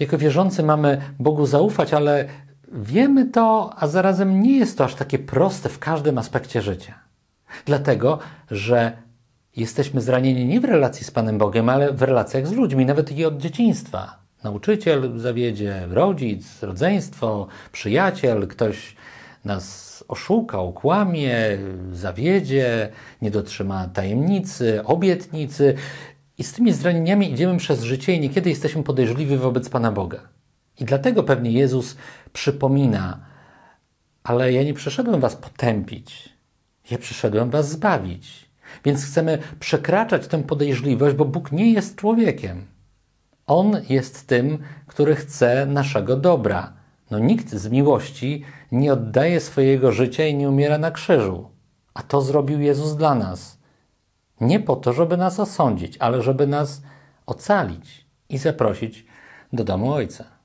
Jako wierzący mamy Bogu zaufać, ale wiemy to, a zarazem nie jest to aż takie proste w każdym aspekcie życia. Dlatego, że jesteśmy zranieni nie w relacji z Panem Bogiem, ale w relacjach z ludźmi, nawet i od dzieciństwa. Nauczyciel zawiedzie, rodzic, rodzeństwo, przyjaciel, ktoś nas oszukał, kłamie, zawiedzie, nie dotrzyma tajemnicy, obietnicy i z tymi zranieniami idziemy przez życie i niekiedy jesteśmy podejrzliwi wobec Pana Boga. I dlatego pewnie Jezus przypomina, ale ja nie przyszedłem Was potępić, ja przyszedłem Was zbawić. Więc chcemy przekraczać tę podejrzliwość, bo Bóg nie jest człowiekiem. On jest tym, który chce naszego dobra. No nikt z miłości nie oddaje swojego życia i nie umiera na krzyżu. A to zrobił Jezus dla nas. Nie po to, żeby nas osądzić, ale żeby nas ocalić i zaprosić do domu Ojca.